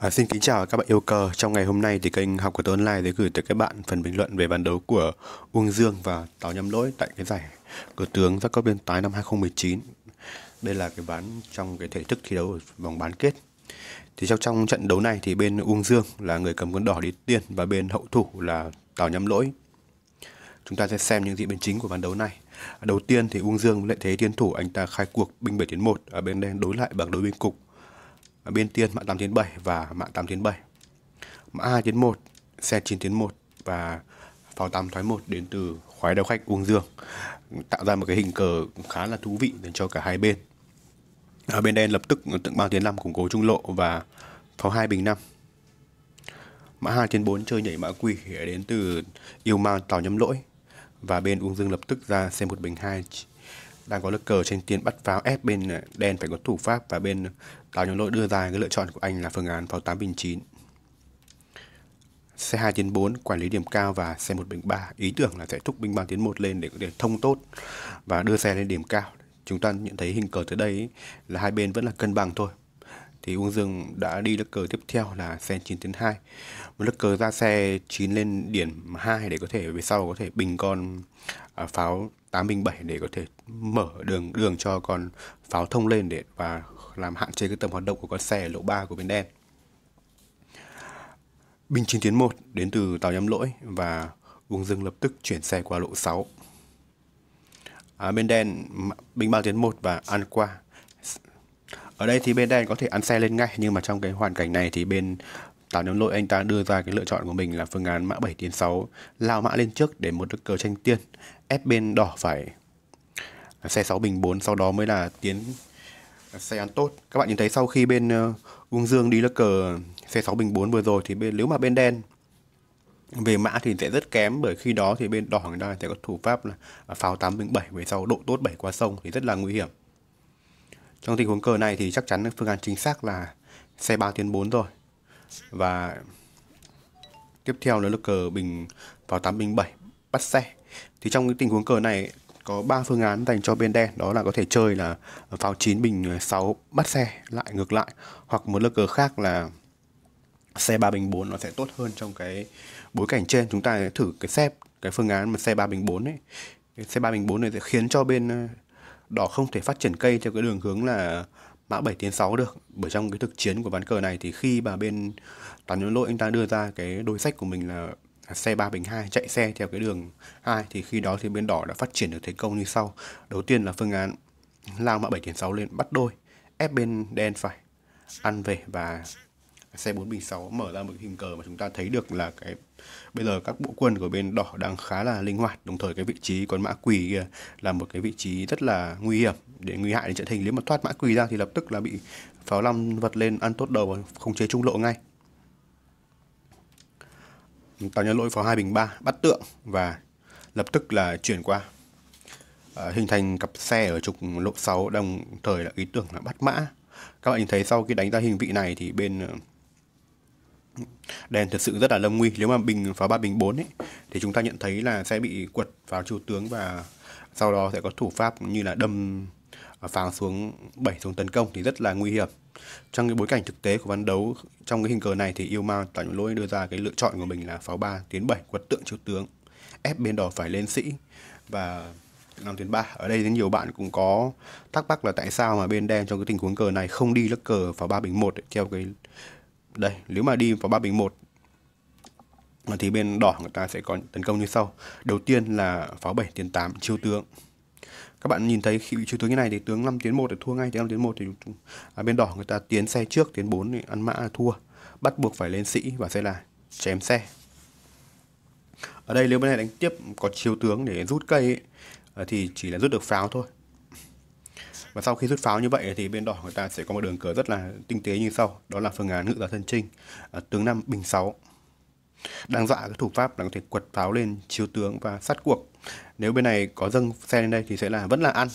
À, xin kính chào các bạn yêu cơ. Trong ngày hôm nay thì kênh Học của tôi online sẽ gửi tới các bạn phần bình luận về bàn đấu của Uông Dương và Tào Nhâm Lỗi tại cái giải cờ tướng các cấp biên tái năm 2019. Đây là cái bán trong cái thể thức thi đấu ở vòng bán kết. Thì trong trong trận đấu này thì bên Uông Dương là người cầm quân đỏ đi tiên và bên hậu thủ là Tào Nhâm Lỗi. Chúng ta sẽ xem những diễn biến chính của bàn đấu này. Đầu tiên thì Uông Dương lợi thế tiến thủ anh ta khai cuộc binh 7 tiến 1 ở bên đen đối lại bằng đối binh cục biên tiên mã 897 và mã 897. Mã 291, xe 991 và pháo 8 thoái 1 đến từ khoái đầu khách Uông Dương tạo ra một cái hình cờ khá là thú vị dành cho cả hai bên. Ở bên đen lập tức tượng bao tiến năm củng cố trung lộ và pháo hai bình năm. Mã 2 trên 4 chơi nhảy mã quỷ đến từ yêu ma tàu nhâm lỗi và bên Uông Dương lập tức ra xem một bình hai đang có lực cờ trên tiền bắt pháo ép bên ờ, đen phải có thủ pháp và bên ờ, táo nhóm lỗi đưa ra cái lựa chọn của anh là phương án pháo 8 bình 9 C2 tiến 4 quản lý điểm cao và xe 1 bình 3 ý tưởng là sẽ thúc binh bằng tiến 1 lên để có thể thông tốt và đưa xe lên điểm cao chúng ta nhận thấy hình cờ tới đây là hai bên vẫn là cân bằng thôi thì Uông Dương đã đi lực cờ tiếp theo là xe 9 tiến 2 một lực cờ ra xe 9 lên điểm 2 để có thể về sau có thể bình con ờ, pháo 807 để có thể mở đường đường cho con pháo thông lên để và làm hạn chế cái tầm hoạt động của con xe lỗ ba của bên đen. Binh 991 đến từ tàu nhắm lỗi và Uông Dương lập tức chuyển xe qua lộ 6. À, bên đen binh 391 và ăn qua ở đây thì bên đen có thể ăn xe lên ngay nhưng mà trong cái hoàn cảnh này thì bên Tào Nhâm Lỗi anh ta đưa ra cái lựa chọn của mình là phương án mã 7 tiến 6 lao mã lên trước để một đức cờ tranh tiên ép bên đỏ phải xe 6 bình 4 sau đó mới là tiến xe ăn tốt. Các bạn nhìn thấy sau khi bên ờ, Uông Dương đi lá cờ xe 6 bình 4 vừa rồi thì bên nếu mà bên đen về mã thì sẽ rất kém bởi khi đó thì bên đỏ người ta sẽ có thủ pháp là pháo 8 bình 7 về sau độ tốt 7 qua sông thì rất là nguy hiểm. Trong tình huống cờ này thì chắc chắn phương án chính xác là xe 3 tiến 4 rồi và tiếp theo đó là cờ bình vào tám bình 7 bắt xe thì trong cái tình huống cờ này có ba phương án dành cho bên đen đó là có thể chơi là vào 9 bình 6 bắt xe lại ngược lại hoặc một lơ cờ khác là xe 3 bình 4 nó sẽ tốt hơn trong cái bối cảnh trên chúng ta thử cái xếp cái phương án mà xe 3 bình 4 ấy xe 3 bình 4 này sẽ khiến cho bên ờ, đỏ không thể phát triển cây theo cái đường hướng là mã 7 tiến 6 được bởi trong cái thực chiến của ván cờ này thì khi mà bên toán nhớ lỗi anh ta đưa ra cái đối sách của mình là xe 3 bình 2 chạy xe theo cái đường 2 thì khi đó thì bên đỏ đã phát triển được thế công như sau đầu tiên là phương án lao mã 7 tiến 6 lên bắt đôi ép bên đen phải ăn về và xe 4 bình 6 mở ra một hình cờ mà chúng ta thấy được là cái bây giờ các bộ quân của bên đỏ đang khá là linh hoạt đồng thời cái vị trí con mã quỳ kia là một cái vị trí rất là nguy hiểm để nguy hại đến trận hình nếu mà thoát mã quỳ ra thì lập tức là bị pháo năm vật lên ăn tốt đầu và khống chế trung lộ ngay tàu nhân lỗi pháo hai bình 3 bắt tượng và lập tức là chuyển qua à, hình thành cặp xe ở trục lộ 6 đồng thời là ý tưởng là bắt mã các bạn nhìn thấy sau khi đánh ra hình vị này thì bên ờ, đèn thật sự rất là lâm nguy nếu mà bình pháo ba bình 4 ấy thì chúng ta nhận thấy là sẽ bị quật pháo chủ tướng và sau đó sẽ có thủ pháp như là đâm pháo xuống bảy xuống tấn công thì rất là nguy hiểm trong cái bối cảnh thực tế của ván đấu trong cái hình cờ này thì yêu ma những lỗi đưa ra cái lựa chọn của mình là pháo ba tiến bảy quật tượng chủ tướng ép bên đỏ phải lên sĩ và làm tuyến ba ở đây thì nhiều bạn cũng có thắc mắc là tại sao mà bên đen trong cái tình huống cờ này không đi lắc cờ pháo ba bình một theo cái đây nếu mà đi vào ba bình một thì bên đỏ người ta sẽ có tấn công như sau đầu tiên là pháo 7 tiến 8 chiêu tướng các bạn nhìn thấy khi bị chiêu tướng như này thì tướng 5 tiến 1 thì thua ngay tướng 5 tiến 1 thì à, bên đỏ người ta tiến xe trước tiến 4 thì ăn mã là thua bắt buộc phải lên sĩ và sẽ là chém xe ở đây nếu bên này đánh tiếp có chiêu tướng để rút cây ấy, à, thì chỉ là rút được pháo thôi và sau khi rút pháo như vậy thì bên đỏ người ta sẽ có một đường cờ rất là tinh tế như sau, đó là phương án ngự giá thân trinh, à, tướng năm bình 6. Đang dọa cái thủ pháp là có thể quật pháo lên chiếu tướng và sát cuộc. Nếu bên này có dâng xe lên đây thì sẽ là vẫn là ăn.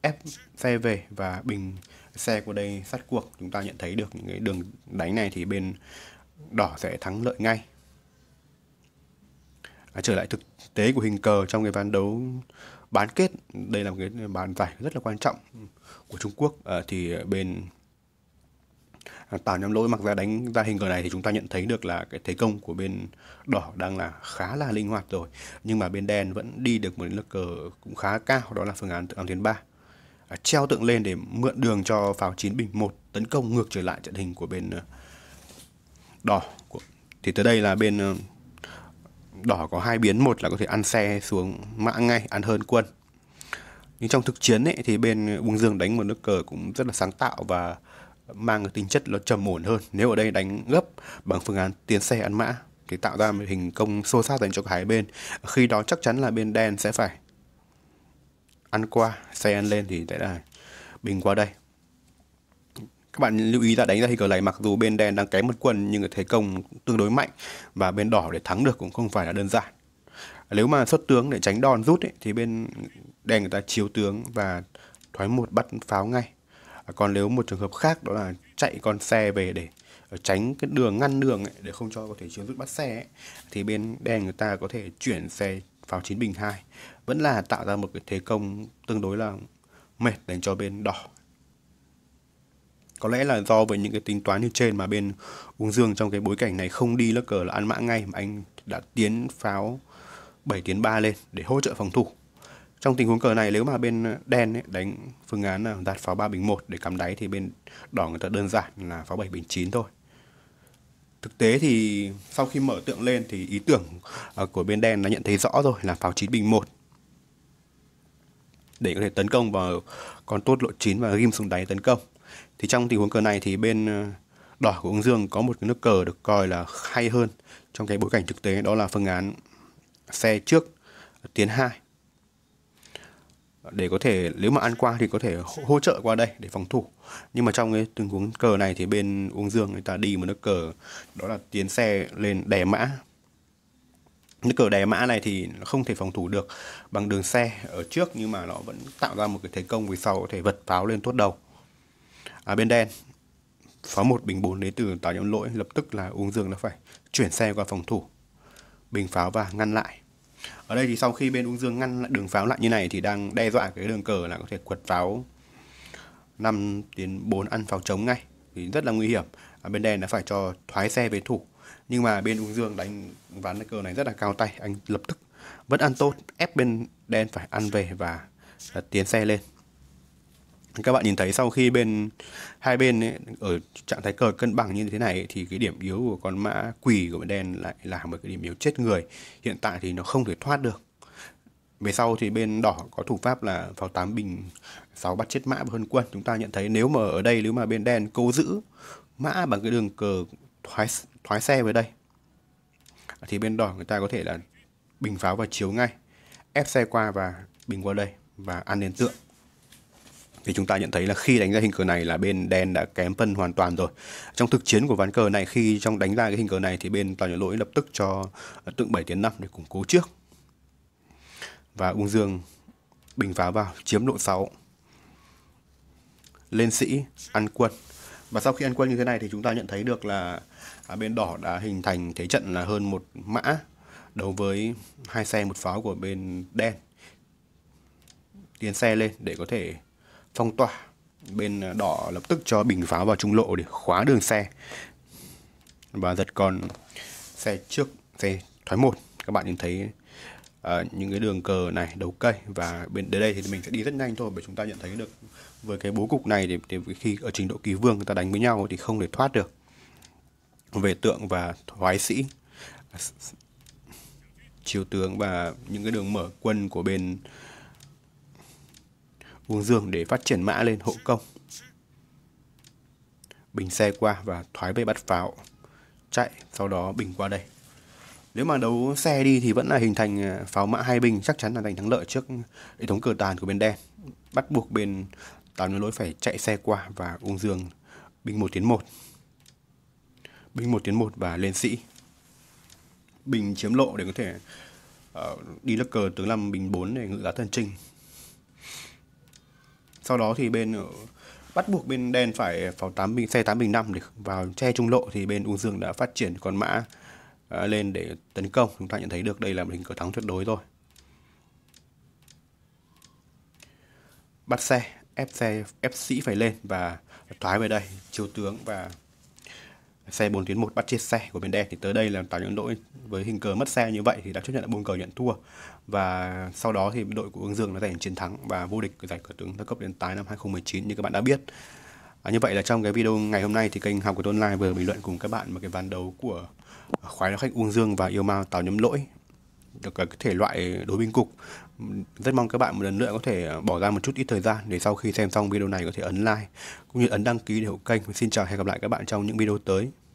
Ép xe về và bình xe của đây sát cuộc. Chúng ta nhận thấy được những cái đường đánh này thì bên đỏ sẽ thắng lợi ngay. À, trở lại thực tế của hình cờ trong cái ván đấu bán kết đây là một cái bàn giải rất là quan trọng của Trung Quốc à, thì bên Tào Nhâm Lỗi mặc ra đánh ra hình cờ này thì chúng ta nhận thấy được là cái thế công của bên đỏ đang là khá là linh hoạt rồi nhưng mà bên đen vẫn đi được một lực cờ cũng khá cao đó là phương án tượng tiến ba à, treo tượng lên để mượn đường cho pháo chín bình một tấn công ngược trở lại trận hình của bên ờ, đỏ thì tới đây là bên ờ, đỏ có hai biến một là có thể ăn xe xuống mã ngay ăn hơn quân nhưng trong thực chiến ấy, thì bên Uông Dương đánh một nước cờ cũng rất là sáng tạo và mang cái tính chất nó trầm ổn hơn nếu ở đây đánh gấp bằng phương án tiến xe ăn mã thì tạo ra một hình công xô sát dành cho cả hai bên khi đó chắc chắn là bên đen sẽ phải ăn qua xe ăn lên thì sẽ là bình qua đây các bạn lưu ý là đánh ra cờ này mặc dù bên đen đang kém một quân nhưng thế công tương đối mạnh và bên đỏ để thắng được cũng không phải là đơn giản. Nếu mà xuất tướng để tránh đòn rút ấy, thì bên đen người ta chiếu tướng và thoái một bắt pháo ngay. Còn nếu một trường hợp khác đó là chạy con xe về để ờ, tránh cái đường ngăn đường ấy, để không cho có thể chiếu rút bắt xe ấy, thì bên đen người ta có thể chuyển xe pháo 9 bình 2 vẫn là tạo ra một cái thế công tương đối là mệt dành cho bên đỏ có lẽ là do với những cái tính toán như trên mà bên Uông Dương trong cái bối cảnh này không đi lắc cờ là ăn mã ngay mà anh đã tiến pháo 7 tiến 3 lên để hỗ trợ phòng thủ. Trong tình huống cờ này nếu mà bên đen ấy, đánh phương án là đặt pháo 3 bình 1 để cắm đáy thì bên đỏ người ta đơn giản là pháo 7 bình 9 thôi. Thực tế thì sau khi mở tượng lên thì ý tưởng ờ, của bên đen đã nhận thấy rõ rồi là pháo 9 bình 1 để có thể tấn công vào con tốt lộ 9 và ghim xuống đáy tấn công thì trong tình huống cờ này thì bên ờ, đỏ của ông Dương có một cái nước cờ được coi là hay hơn trong cái bối cảnh thực tế đó là phương án xe trước tiến hai để có thể nếu mà ăn qua thì có thể hỗ trợ qua đây để phòng thủ nhưng mà trong cái tình huống cờ này thì bên uông dương người ta đi một nước cờ đó là tiến xe lên đè mã nước cờ đè mã này thì không thể phòng thủ được bằng đường xe ở trước nhưng mà nó vẫn tạo ra một cái thế công về sau có thể vật pháo lên tốt đầu à, bên đen pháo một bình 4 đến từ táo nhãn lỗi lập tức là uống dương đã phải chuyển xe qua phòng thủ bình pháo và ngăn lại ở đây thì sau khi bên Ung Dương ngăn lại đường pháo lại như này thì đang đe dọa cái đường cờ là có thể quật pháo 5 đến 4 ăn pháo trống ngay thì rất là nguy hiểm à, bên đen đã phải cho thoái xe về thủ nhưng mà bên Ung Dương đánh ván cờ này rất là cao tay anh lập tức vẫn ăn tốt ép bên đen phải ăn về và à, tiến xe lên các bạn nhìn thấy sau khi bên hai bên ấy, ở trạng thái cờ cân bằng như thế này thì cái điểm yếu của con mã quỳ của bên đen lại là một cái điểm yếu chết người hiện tại thì nó không thể thoát được về sau thì bên đỏ có thủ pháp là pháo tám bình 6 bắt chết mã và hơn quân chúng ta nhận thấy nếu mà ở đây nếu mà bên đen cố giữ mã bằng cái đường cờ thoái thoái xe về đây thì bên đỏ người ta có thể là bình pháo và chiếu ngay ép xe qua và bình qua đây và ăn đến tượng thì chúng ta nhận thấy là khi đánh ra hình cờ này là bên đen đã kém phân hoàn toàn rồi. Trong thực chiến của ván cờ này khi trong đánh ra cái hình cờ này thì bên tòa nhà lỗi lập tức cho ờ, tượng 7 tiến 5 để củng cố trước. Và Ung Dương bình phá vào chiếm độ 6. Lên sĩ ăn quân. Và sau khi ăn quân như thế này thì chúng ta nhận thấy được là à, bên đỏ đã hình thành thế trận là hơn một mã đấu với hai xe một pháo của bên đen tiến xe lên để có thể phong tỏa bên ờ, đỏ lập tức cho bình pháo vào trung lộ để khóa đường xe và giật còn xe trước xe thoái một các bạn nhìn thấy uh, những cái đường cờ này đầu cây và bên đến đây thì mình sẽ đi rất nhanh thôi bởi chúng ta nhận thấy được với cái bố cục này thì, thì khi ở trình độ kỳ vương người ta đánh với nhau thì không thể thoát được về tượng và thoái sĩ triều tướng và những cái đường mở quân của bên uống dương để phát triển mã lên hộ công. Bình xe qua và thoái về bắt pháo, chạy, sau đó bình qua đây. Nếu mà đấu xe đi thì vẫn là hình thành à, pháo mã hai bình chắc chắn là giành thắng lợi trước hệ thống cờ tàn của bên đen. Bắt buộc bên tàu nối lối phải chạy xe qua và uống dương bình 1 tiến 1. bình 1 tiến 1 và lên sĩ. Bình chiếm lộ để có thể uh, đi lắc cờ tướng làm bình 4 để ngự giá thần trinh sau đó thì bên ở ờ, bắt buộc bên đen phải pháo 8 bình xe 8 bình 5 để vào che trung lộ thì bên U Dương đã phát triển con mã ờ, lên để tấn công chúng ta nhận thấy được đây là một hình cờ thắng tuyệt đối rồi bắt xe ép xe ép sĩ phải lên và thoái về đây chiếu tướng và xe 4 tuyến 1 bắt chia xe của bên đen thì tới đây là tạo những lỗi với hình cờ mất xe như vậy thì đã chấp nhận là buông cờ nhận thua và sau đó thì đội của Ương Dương đã giành chiến thắng và vô địch giải cờ tướng các cấp đến tái năm 2019 như các bạn đã biết à, như vậy là trong cái video ngày hôm nay thì kênh học của tôi online vừa bình luận cùng các bạn một cái ván đấu của khoái đá khách Uông Dương và yêu ma Tào nhóm Lỗi cái thể loại đối binh cục rất mong các bạn một lần nữa có thể bỏ ra một chút ít thời gian để sau khi xem xong video này có thể ấn like cũng như ấn đăng ký để ủng kênh xin chào hẹn gặp lại các bạn trong những video tới